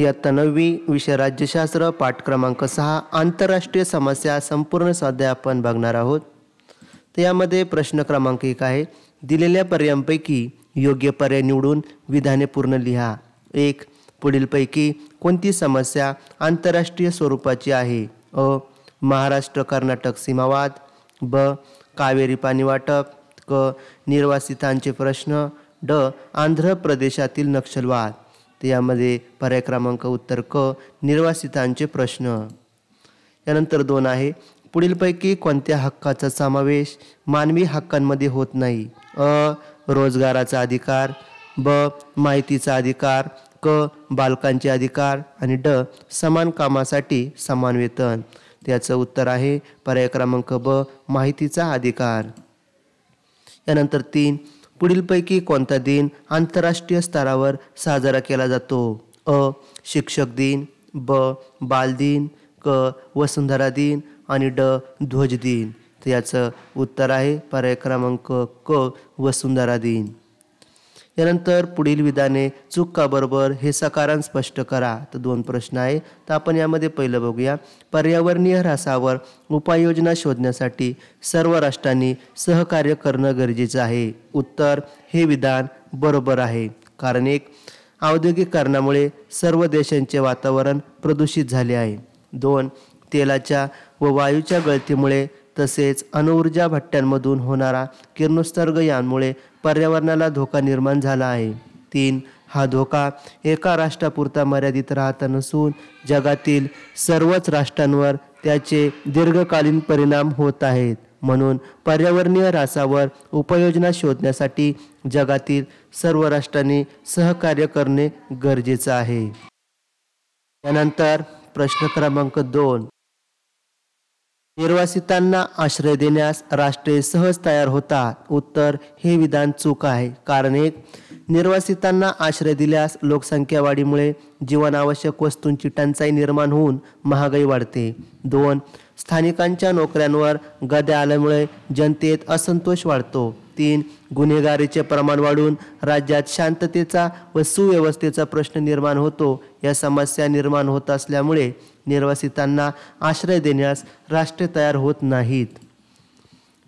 इयत्ता नववी विषय राज्यशास्त्र पाठ क्रमांक सहा आंतरराष्ट्रीय समस्या संपूर्ण स्वाध्याय आपण बघणार आहोत तर यामध्ये प्रश्न क्रमांक एक आहे दिलेल्या पर्यायांपैकी योग्य पर्याय निवडून विधाने पूर्ण लिहा एक पुढीलपैकी कोणती समस्या आंतरराष्ट्रीय स्वरूपाची आहे अ महाराष्ट्र कर्नाटक सीमावाद ब कावेरी पाणी वाटप क निर्वासितांचे प्रश्न ड आंध्र प्रदेशातील नक्षलवाद तर यामध्ये पर्याय क्रमांक उत्तर क निर्वासितांचे प्रश्न यानंतर दोन आहे पुढीलपैकी कोणत्या हक्काचा समावेश मानवी हक्कांमध्ये होत नाही अ रोजगाराचा अधिकार ब माहितीचा अधिकार क बालकांचे अधिकार आणि ड समान कामासाठी समान वेतन त्याचं उत्तर आहे पर्याय क्रमांक ब माहितीचा अधिकार यानंतर तीन पुढीलपैकी कोणता दिन आंतरराष्ट्रीय स्तरावर साजरा केला जातो अ शिक्षक दिन ब बालदिन क वसुंधरा दिन आणि ड ध्वज दिन तर याचं उत्तर आहे पर्याय क्रमांक क वसुंधरा दिन यानंतर पुढील विधाने चूक का बरोबर हे सकारण स्पष्ट करा तर दोन प्रश्न आहे तर आपण यामध्ये पहिलं बघूया पर्यावरणीय ऱ्हासावर उपाययोजना शोधण्यासाठी सर्व राष्ट्रांनी सहकार्य करणं गरजेचं आहे उत्तर हे विधान बरोबर आहे कारण एक औद्योगिकरणामुळे सर्व देशांचे वातावरण प्रदूषित झाले आहे दोन तेलाच्या व वायूच्या गळतीमुळे तसेच अणुऊर्जा भट्ट्यांमधून होणारा किरणोत्सर्ग यांमुळे पर्यावरणाला धोका निर्माण झाला आहे तीन हा धोका एका राष्ट्रापुरता मर्यादित राहत नसून जगातील सर्वच राष्ट्रांवर त्याचे दीर्घकालीन परिणाम होत आहेत म्हणून पर्यावरणीय रासावर उपाययोजना शोधण्यासाठी जगातील सर्व राष्ट्रांनी सहकार्य करणे गरजेचं आहे त्यानंतर प्रश्न क्रमांक दोन निर्वासितांना आश्रय देण्यास राष्ट्रे सहज तयार होतात उत्तर हे विधान चूक आहे कारण एक निर्वासितांना आश्रय दिल्यास लोकसंख्या वाढीमुळे जीवनावश्यक वस्तूंची टंचाई निर्माण होऊन महागाई वाढते दोन स्थानिकांच्या नोकऱ्यांवर गद्या आल्यामुळे जनतेत असंतोष वाढतो तीन गुन्हेगारीचे प्रमाण वाढून राज्यात शांततेचा व सुव्यवस्थेचा प्रश्न निर्माण होतो या समस्या निर्माण होत असल्यामुळे निर्वासितांना आश्रय देण्यास राष्ट्रे तयार होत नाहीत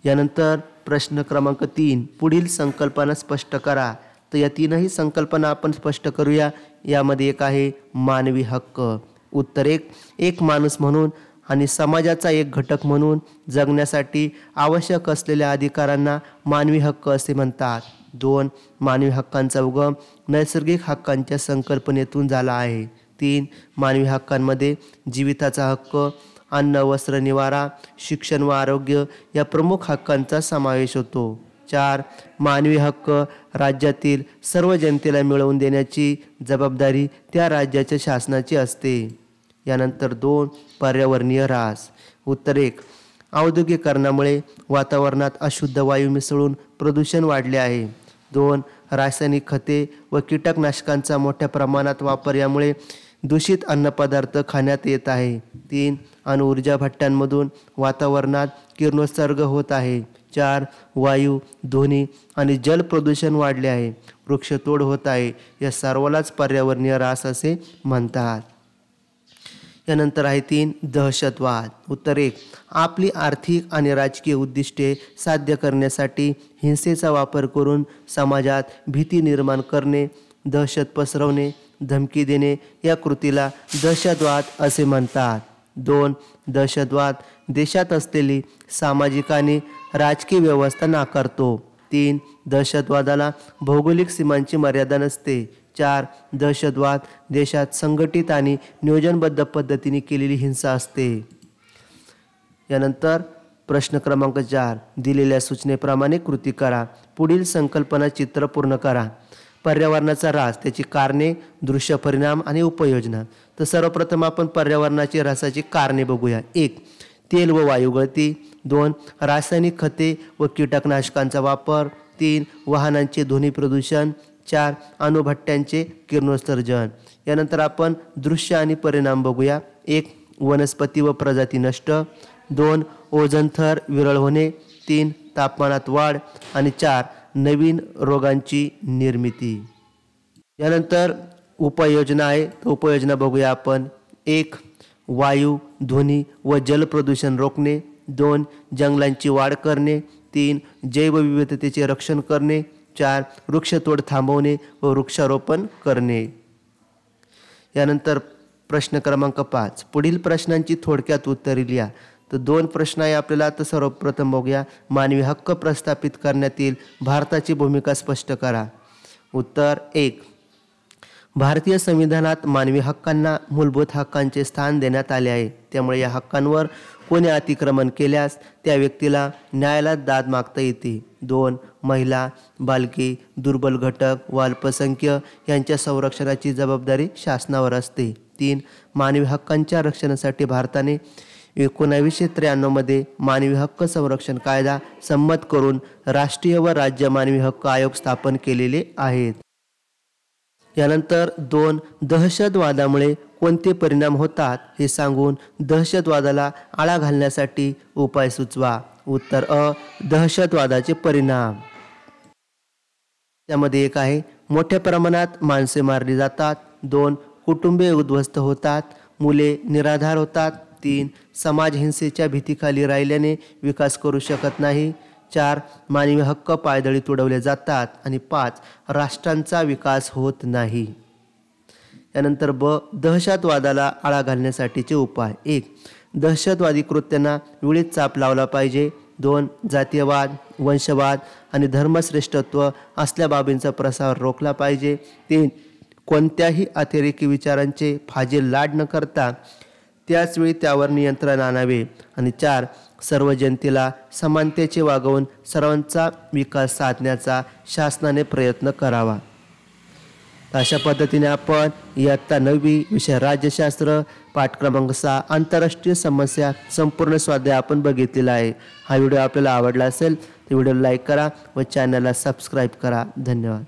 यानंतर प्रश्न क्रमांक तीन पुढील संकल्पना स्पष्ट करा तर या तीनही संकल्पना आपण स्पष्ट करूया यामध्ये एक आहे मानवी हक्क उत्तर एक एक माणूस म्हणून आणि समाजाचा एक घटक म्हणून जगण्यासाठी आवश्यक असलेल्या अधिकारांना मानवी हक्क असे म्हणतात दोन मानवी हक्कांचा उगम नैसर्गिक हक्कांच्या संकल्पनेतून झाला आहे तीन मानवी हक्कांमध्ये जीविताचा हक्क अन्न वस्त्र निवारा शिक्षण व आरोग्य या प्रमुख हक्कांचा समावेश होतो चार मानवी हक्क राज्यातील सर्व जनतेला मिळवून देण्याची जबाबदारी त्या राज्याच्या शासनाची असते यानंतर दोन पर्यावरणीय ऱ्हास उत्तर एक औद्योगिकरणामुळे वातावरणात अशुद्ध वायू मिसळून प्रदूषण वाढले आहे दोन रासायनिक खते व कीटकनाशकांचा मोठ्या प्रमाणात वापर यामुळे दूषित अन्नपदार्थ खाण्यात येत आहे तीन अणुऊर्जा भट्ट्यांमधून वातावरणात किरणोत्सर्ग होत आहे चार वायू ध्वनी आणि जल प्रदूषण वाढले आहे वृक्षतोड होत आहे या सर्वालाच पर्यावरणीय रास असे म्हणतात यानंतर आहे तीन दहशतवाद उत्तर एक आपली आर्थिक आणि राजकीय उद्दिष्टे साध्य करण्यासाठी हिंसेचा वापर करून समाजात भीती निर्माण करणे दहशत पसरवणे धमकी देणे या कृतीला दहशतवाद असे म्हणतात दोन दहशतवाद देशात असलेली सामाजिक आणि राजकीय व्यवस्था नाकारतो तीन दहशतवादाला भौगोलिक सीमांची मर्यादा नसते चार दहशतवाद देशात संघटित आणि नियोजनबद्ध पद्धतीने केलेली हिंसा असते यानंतर प्रश्न क्रमांक चार दिलेल्या सूचनेप्रमाणे कृती करा पुढील संकल्पना चित्र पूर्ण करा पर्यावरणाचा ऱ्हास त्याची कारणे दृश्य परिणाम आणि उपयोजना तर सर्वप्रथम आपण पर्यावरणाची ऱ्हासाची कारणे बघूया एक तेल व वायू गळती दोन रासायनिक खते व कीटकनाशकांचा वापर तीन वाहनांचे ध्वनी प्रदूषण चार अणुभट्ट्यांचे किरणोत्सर्जन यानंतर आपण दृश्य आणि परिणाम बघूया एक वनस्पती व प्रजाती नष्ट दोन ओझन थर विरळ होणे तीन तापमानात वाढ आणि चार नवीन रोगांची निर्मिती यानंतर उपाययोजना आहे तर उपाययोजना बघूया आपण एक वायू ध्वनी व जल प्रदूषण रोखणे दोन जंगलांची वाढ करणे तीन जैवविविधतेचे रक्षण करणे चार वृक्षतोड थांबवणे व वृक्षारोपण करणे यानंतर प्रश्न क्रमांक पाच पुढील प्रश्नांची थोडक्यात उत्तरे लिहा तर दोन प्रश्न आहे आपल्याला तर सर्वप्रथम बघूया मानवी हक्क प्रस्थापित करण्यात भारताची भूमिका स्पष्ट करा उत्तर एक भारतीय संविधानात मानवी हक्कांना मूलभूत हक्कांचे स्थान देण्यात आले आहे त्यामुळे या हक्कांवर कोणी अतिक्रमण केल्यास त्या व्यक्तीला न्यायालयात दाद मागता येते दोन महिला बालकी दुर्बल घटक व अल्पसंख्य यांच्या संरक्षणाची जबाबदारी शासनावर असते तीन मानवी हक्कांच्या रक्षणासाठी भारताने एकोणावीसशे त्र्याण्णवमध्ये मानवी हक्क संरक्षण कायदा संमत करून राष्ट्रीय व राज्य मानवी हक्क आयोग स्थापन केलेले आहेत यानंतर दोन दहशतवादामुळे कोणते परिणाम होतात हे सांगून दहशतवादाला आळा घालण्यासाठी उपाय सुचवा उत्तर अ दहशतवादाचे परिणाम त्यामध्ये एक आहे मोठ्या प्रमाणात माणसे मारली जातात दोन कुटुंबे उद्ध्वस्त होतात मुले निराधार होतात तीन समाज हिंसेच्या भीतीखाली राहिल्याने विकास करू शकत नाही चार मानवी हक्क पायदळी तुडवले जातात आणि पाच राष्ट्रांचा विकास होत नाही यानंतर ब दहशतवादाला आळा घालण्यासाठीचे उपाय एक दहशतवादी कृत्यांना वेळीच चाप लावला पाहिजे दोन जातीयवाद वंशवाद आणि धर्मश्रेष्ठत्व असल्या बाबींचा प्रसार रोखला पाहिजे तीन कोणत्याही अतिरेकी विचारांचे फाजे लाड न करता त्याचवेळी त्यावर नियंत्रण आणावे आणि चार सर्व जनतेला समानतेचे वागवून सर्वांचा विकास साधण्याचा शासनाने प्रयत्न करावा अशा पद्धतीने आपण इयत्ता नववी विषय राज्यशास्त्र पाठ क्रमांक सहा आंतरराष्ट्रीय समस्या संपूर्ण स्वाध्याय आपण बघितलेला आहे हा व्हिडिओ आपल्याला आवडला असेल तर व्हिडिओ लाईक करा व चॅनलला सबस्क्राईब करा धन्यवाद